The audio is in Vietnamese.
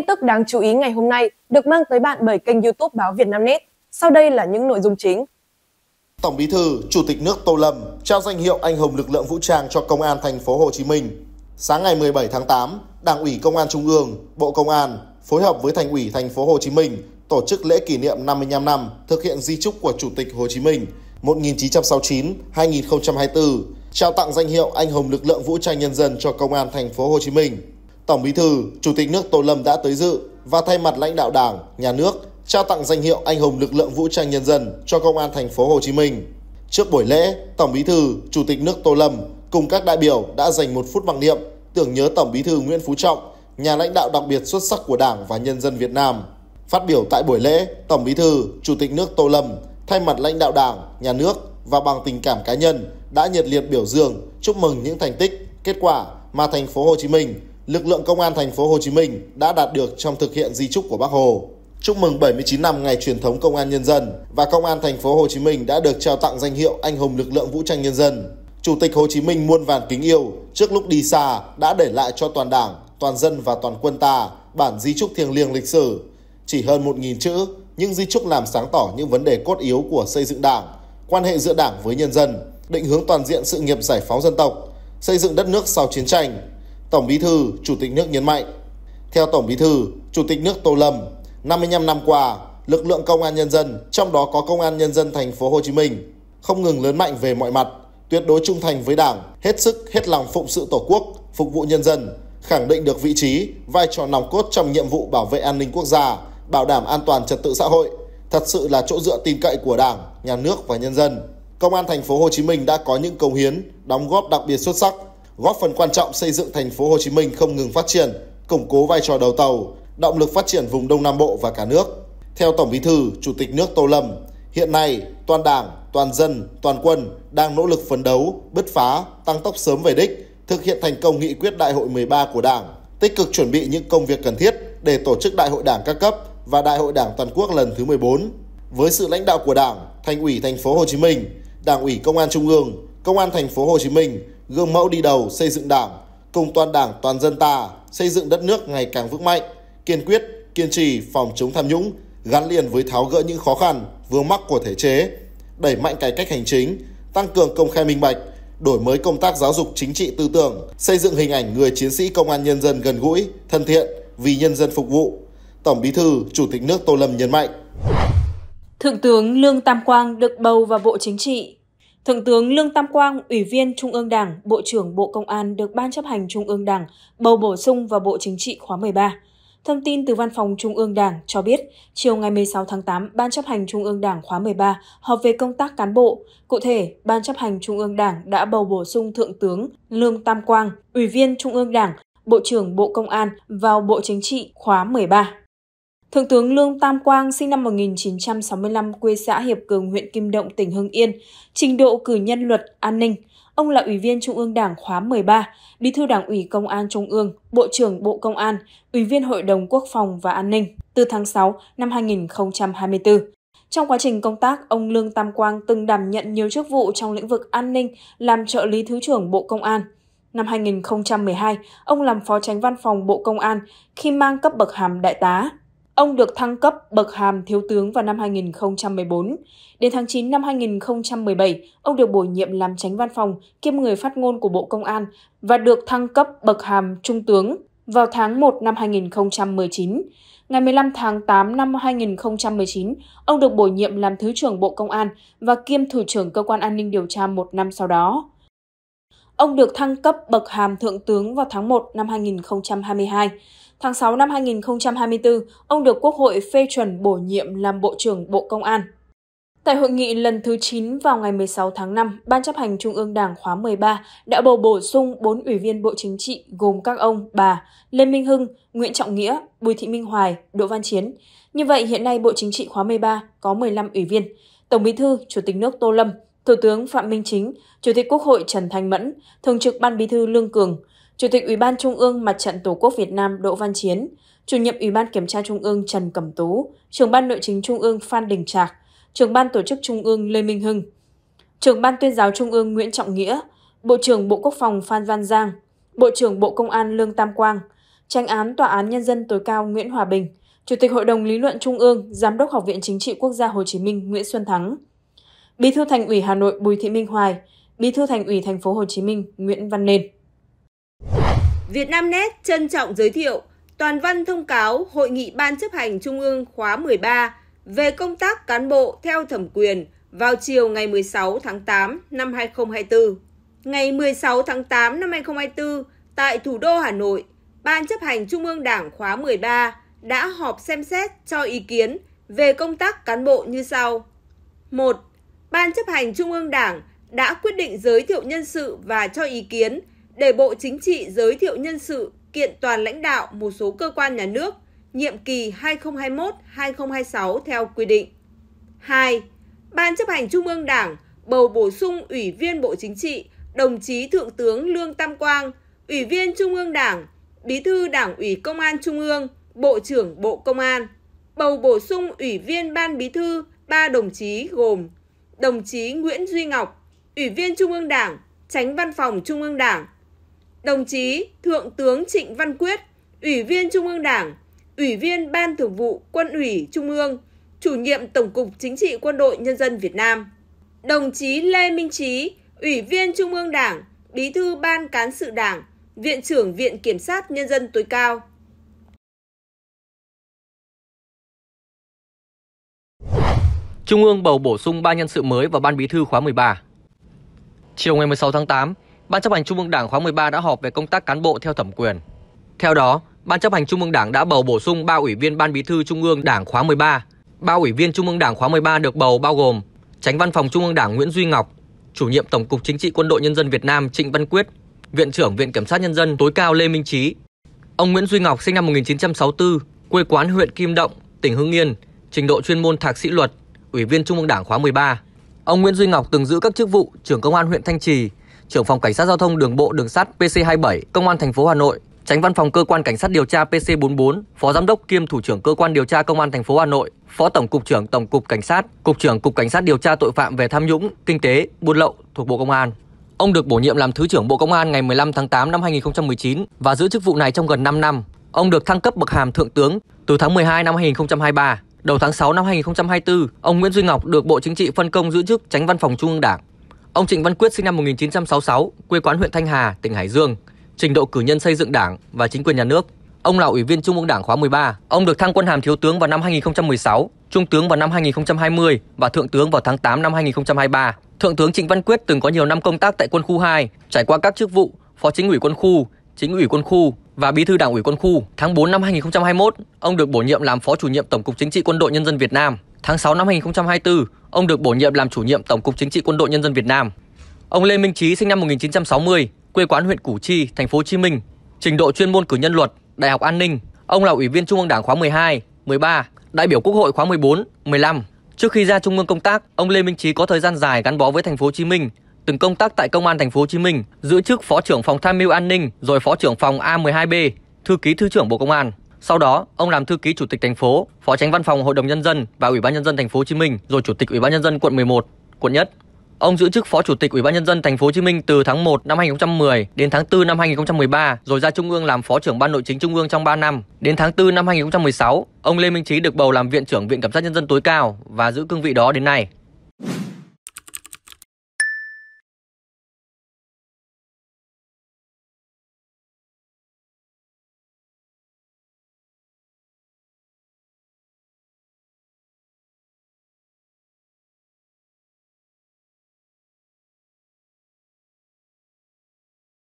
tin tức đáng chú ý ngày hôm nay được mang tới bạn bởi kênh YouTube báo Vietnamnet. Sau đây là những nội dung chính. Tổng Bí thư, Chủ tịch nước Tô Lâm trao danh hiệu anh hùng lực lượng vũ trang cho Công an thành phố Hồ Chí Minh. Sáng ngày 17 tháng 8, Đảng ủy Công an Trung ương, Bộ Công an phối hợp với Thành ủy thành phố Hồ Chí Minh tổ chức lễ kỷ niệm 55 năm thực hiện di trúc của Chủ tịch Hồ Chí Minh 1969-2024, trao tặng danh hiệu anh hùng lực lượng vũ trang nhân dân cho Công an thành phố Hồ Chí Minh. Tổng Bí thư, Chủ tịch nước Tô Lâm đã tới dự và thay mặt lãnh đạo Đảng, Nhà nước trao tặng danh hiệu Anh hùng lực lượng vũ trang nhân dân cho Công an thành phố Hồ Chí Minh. Trước buổi lễ, Tổng Bí thư, Chủ tịch nước Tô Lâm cùng các đại biểu đã dành một phút mặc niệm tưởng nhớ Tổng Bí thư Nguyễn Phú Trọng, nhà lãnh đạo đặc biệt xuất sắc của Đảng và nhân dân Việt Nam. Phát biểu tại buổi lễ, Tổng Bí thư, Chủ tịch nước Tô Lâm thay mặt lãnh đạo Đảng, nhà nước và bằng tình cảm cá nhân đã nhiệt liệt biểu dương, chúc mừng những thành tích, kết quả mà thành phố Hồ Chí Minh lực lượng công an thành phố Hồ Chí Minh đã đạt được trong thực hiện di trúc của Bác Hồ. Chúc mừng 79 năm ngày truyền thống Công an nhân dân và Công an thành phố Hồ Chí Minh đã được trao tặng danh hiệu Anh hùng lực lượng vũ trang nhân dân. Chủ tịch Hồ Chí Minh muôn vàn kính yêu trước lúc đi xa đã để lại cho toàn Đảng, toàn dân và toàn quân ta bản di trúc thiêng liêng lịch sử. Chỉ hơn 1.000 chữ, nhưng di trúc làm sáng tỏ những vấn đề cốt yếu của xây dựng Đảng, quan hệ giữa Đảng với nhân dân, định hướng toàn diện sự nghiệp giải phóng dân tộc, xây dựng đất nước sau chiến tranh, Tổng Bí thư, Chủ tịch nước nhấn mạnh. Theo Tổng Bí thư, Chủ tịch nước Tô Lâm, 55 năm qua, lực lượng công an nhân dân, trong đó có công an nhân dân thành phố Hồ Chí Minh, không ngừng lớn mạnh về mọi mặt, tuyệt đối trung thành với Đảng, hết sức hết lòng phụng sự Tổ quốc, phục vụ nhân dân, khẳng định được vị trí, vai trò nòng cốt trong nhiệm vụ bảo vệ an ninh quốc gia, bảo đảm an toàn trật tự xã hội, thật sự là chỗ dựa tin cậy của Đảng, nhà nước và nhân dân. Công an thành phố Hồ Chí Minh đã có những công hiến, đóng góp đặc biệt xuất sắc góp phần quan trọng xây dựng thành phố Hồ Chí Minh không ngừng phát triển, củng cố vai trò đầu tàu, động lực phát triển vùng Đông Nam Bộ và cả nước. Theo Tổng Bí thư, Chủ tịch nước Tô Lâm, hiện nay toàn Đảng, toàn dân, toàn quân đang nỗ lực phấn đấu, bứt phá, tăng tốc sớm về đích, thực hiện thành công nghị quyết Đại hội 13 của Đảng, tích cực chuẩn bị những công việc cần thiết để tổ chức Đại hội Đảng các cấp và Đại hội Đảng toàn quốc lần thứ 14. Với sự lãnh đạo của Đảng, Thành ủy Thành phố Hồ Chí Minh, Đảng ủy Công an Trung ương, Công an Thành phố Hồ Chí Minh gương mẫu đi đầu xây dựng đảng, cùng toàn đảng toàn dân ta xây dựng đất nước ngày càng vững mạnh, kiên quyết, kiên trì phòng chống tham nhũng, gắn liền với tháo gỡ những khó khăn, vướng mắc của thể chế, đẩy mạnh cải cách hành chính, tăng cường công khai minh bạch, đổi mới công tác giáo dục chính trị tư tưởng, xây dựng hình ảnh người chiến sĩ công an nhân dân gần gũi, thân thiện, vì nhân dân phục vụ. Tổng Bí thư, Chủ tịch nước Tô Lâm nhấn mạnh. Thượng tướng Lương Tam Quang được bầu vào Bộ Chính trị Thượng tướng Lương Tam Quang, Ủy viên Trung ương Đảng, Bộ trưởng Bộ Công an được Ban chấp hành Trung ương Đảng bầu bổ sung vào Bộ Chính trị khóa 13. Thông tin từ Văn phòng Trung ương Đảng cho biết, chiều ngày 16 tháng 8, Ban chấp hành Trung ương Đảng khóa 13 họp về công tác cán bộ. Cụ thể, Ban chấp hành Trung ương Đảng đã bầu bổ sung Thượng tướng Lương Tam Quang, Ủy viên Trung ương Đảng, Bộ trưởng Bộ Công an vào Bộ Chính trị khóa 13. Thượng tướng Lương Tam Quang, sinh năm 1965, quê xã Hiệp Cường, huyện Kim Động, tỉnh Hưng Yên, trình độ cử nhân luật, an ninh. Ông là Ủy viên Trung ương Đảng khóa 13, Bí thư Đảng ủy Công an Trung ương, Bộ trưởng Bộ Công an, Ủy viên Hội đồng Quốc phòng và An ninh từ tháng 6 năm 2024. Trong quá trình công tác, ông Lương Tam Quang từng đảm nhận nhiều chức vụ trong lĩnh vực an ninh, làm trợ lý Thứ trưởng Bộ Công an. Năm 2012, ông làm phó tránh văn phòng Bộ Công an khi mang cấp bậc hàm đại tá. Ông được thăng cấp bậc hàm thiếu tướng vào năm 2014. Đến tháng 9 năm 2017, ông được bổ nhiệm làm tránh văn phòng kiêm người phát ngôn của Bộ Công an và được thăng cấp bậc hàm trung tướng vào tháng 1 năm 2019. Ngày 15 tháng 8 năm 2019, ông được bổ nhiệm làm Thứ trưởng Bộ Công an và kiêm Thủ trưởng Cơ quan An ninh Điều tra một năm sau đó. Ông được thăng cấp bậc hàm Thượng tướng vào tháng 1 năm 2022. Tháng 6 năm 2024, ông được Quốc hội phê chuẩn bổ nhiệm làm Bộ trưởng Bộ Công an. Tại hội nghị lần thứ 9 vào ngày 16 tháng 5, Ban chấp hành Trung ương Đảng khóa 13 đã bầu bổ sung 4 ủy viên Bộ Chính trị gồm các ông bà Lê Minh Hưng, Nguyễn Trọng Nghĩa, Bùi Thị Minh Hoài, Đỗ Văn Chiến. Như vậy, hiện nay Bộ Chính trị khóa 13 có 15 ủy viên. Tổng bí thư, Chủ tịch nước Tô Lâm, Thủ tướng Phạm Minh Chính, Chủ tịch Quốc hội Trần Thanh Mẫn, Thường trực Ban Bí thư Lương Cường, Chủ tịch Ủy ban Trung ương Mặt trận Tổ quốc Việt Nam Đỗ Văn Chiến, Chủ nhiệm Ủy ban Kiểm tra Trung ương Trần Cẩm Tú, Trưởng ban Nội chính Trung ương Phan Đình Trạc, Trưởng ban Tổ chức Trung ương Lê Minh Hưng, Trưởng ban Tuyên giáo Trung ương Nguyễn Trọng Nghĩa, Bộ trưởng Bộ Quốc phòng Phan Văn Giang, Bộ trưởng Bộ Công an Lương Tam Quang, Tranh án Tòa án Nhân dân tối cao Nguyễn Hòa Bình, Chủ tịch Hội đồng Lý luận Trung ương, Giám đốc Học viện Chính trị Quốc gia Hồ Chí Minh Nguyễn Xuân Thắng, Bí thư Thành ủy Hà Nội Bùi Thị Minh Hoài, Bí thư Thành ủy Thành phố Hồ Chí Minh Nguyễn Văn Nền. Việt Nam Net trân trọng giới thiệu toàn văn thông cáo Hội nghị Ban chấp hành Trung ương khóa 13 về công tác cán bộ theo thẩm quyền vào chiều ngày 16 tháng 8 năm 2024. Ngày 16 tháng 8 năm 2024, tại thủ đô Hà Nội, Ban chấp hành Trung ương Đảng khóa 13 đã họp xem xét cho ý kiến về công tác cán bộ như sau. 1. Ban chấp hành Trung ương Đảng đã quyết định giới thiệu nhân sự và cho ý kiến – để Bộ Chính trị giới thiệu nhân sự kiện toàn lãnh đạo một số cơ quan nhà nước nhiệm kỳ 2021-2026 theo quy định. 2. Ban chấp hành Trung ương Đảng bầu bổ sung Ủy viên Bộ Chính trị, đồng chí Thượng tướng Lương Tam Quang, Ủy viên Trung ương Đảng, Bí thư Đảng ủy Công an Trung ương, Bộ trưởng Bộ Công an. Bầu bổ sung Ủy viên Ban Bí thư ba đồng chí gồm đồng chí Nguyễn Duy Ngọc, Ủy viên Trung ương Đảng, Tránh Văn phòng Trung ương Đảng, đồng chí Thượng tướng Trịnh Văn Quyết, Ủy viên Trung ương Đảng, Ủy viên Ban Thường vụ Quân ủy Trung ương, chủ nhiệm Tổng cục Chính trị Quân đội Nhân dân Việt Nam. Đồng chí Lê Minh Trí, Ủy viên Trung ương Đảng, Bí thư Ban Cán sự Đảng, Viện trưởng Viện Kiểm sát Nhân dân tối cao. Trung ương bầu bổ sung 3 nhân sự mới vào Ban Bí thư khóa 13. Chiều ngày 16 tháng 8, Ban chấp hành Trung ương Đảng khóa 13 đã họp về công tác cán bộ theo thẩm quyền. Theo đó, Ban chấp hành Trung ương Đảng đã bầu bổ sung 3 ủy viên Ban Bí thư Trung ương Đảng khóa 13. 3 ủy viên Trung ương Đảng khóa 13 được bầu bao gồm Tránh Văn phòng Trung ương Đảng Nguyễn Duy Ngọc, Chủ nhiệm Tổng cục Chính trị Quân đội Nhân dân Việt Nam Trịnh Văn Quyết, Viện trưởng Viện Kiểm sát Nhân dân tối cao Lê Minh Trí. Ông Nguyễn Duy Ngọc sinh năm 1964, quê quán huyện Kim Động, tỉnh Hưng Yên, trình độ chuyên môn thạc sĩ luật, Ủy viên Trung ương Đảng khóa 13. Ông Nguyễn Duy Ngọc từng giữ các chức vụ trưởng công an huyện Thanh Trì, trưởng phòng cảnh sát giao thông đường bộ đường sắt PC27, công an thành phố Hà Nội, tránh văn phòng cơ quan cảnh sát điều tra PC44, phó giám đốc kiêm thủ trưởng cơ quan điều tra công an thành phố Hà Nội, phó tổng cục trưởng tổng cục cảnh sát, cục trưởng cục cảnh sát điều tra tội phạm về tham nhũng, kinh tế, buôn lậu thuộc Bộ Công an. Ông được bổ nhiệm làm Thứ trưởng Bộ Công an ngày 15 tháng 8 năm 2019 và giữ chức vụ này trong gần 5 năm. Ông được thăng cấp bậc hàm thượng tướng từ tháng 12 năm 2023. Đầu tháng 6 năm 2024, ông Nguyễn Duy Ngọc được Bộ Chính trị phân công giữ chức tránh văn phòng Trung ương Đảng, Ông Trịnh Văn Quyết sinh năm 1966, quê quán huyện Thanh Hà, tỉnh Hải Dương, trình độ cử nhân xây dựng Đảng và chính quyền nhà nước. Ông là Ủy viên Trung ương Đảng khóa 13. Ông được thăng quân hàm thiếu tướng vào năm 2016, trung tướng vào năm 2020 và thượng tướng vào tháng 8 năm 2023. Thượng tướng Trịnh Văn Quyết từng có nhiều năm công tác tại quân khu 2, trải qua các chức vụ Phó Chính ủy quân khu, Chính ủy quân khu, và bí thư đảng ủy quân khu. Tháng 4 năm 2021, ông được bổ nhiệm làm phó chủ nhiệm Tổng cục Chính trị Quân đội Nhân dân Việt Nam. Tháng 6 năm 2024, ông được bổ nhiệm làm chủ nhiệm Tổng cục Chính trị Quân đội Nhân dân Việt Nam. Ông Lê Minh Chí sinh năm 1960, quê quán huyện Củ Chi, thành phố Hồ Chí Minh, trình độ chuyên môn cử nhân luật, Đại học An ninh. Ông là Ủy viên Trung ương Đảng khóa 12, 13, đại biểu Quốc hội khóa 14, 15. Trước khi ra Trung ương công tác, ông Lê Minh Chí có thời gian dài gắn bó với thành phố Hồ Chí Minh, từng công tác tại Công an thành phố Hồ Chí Minh, giữ chức Phó trưởng phòng Tham mưu An ninh rồi Phó trưởng phòng A12B, thư ký Thứ trưởng Bộ Công an. Sau đó, ông làm thư ký Chủ tịch thành phố, Phó tránh văn phòng Hội đồng nhân dân và Ủy ban nhân dân thành phố Hồ Chí Minh, rồi Chủ tịch Ủy ban nhân dân quận 11, quận nhất. Ông giữ chức Phó Chủ tịch Ủy ban nhân dân thành phố Hồ Chí Minh từ tháng 1 năm 2010 đến tháng 4 năm 2013, rồi ra Trung ương làm Phó trưởng Ban Nội chính Trung ương trong 3 năm. Đến tháng 4 năm 2016, ông Lê Minh Trí được bầu làm Viện trưởng Viện Kiểm sát nhân dân tối cao và giữ cương vị đó đến nay.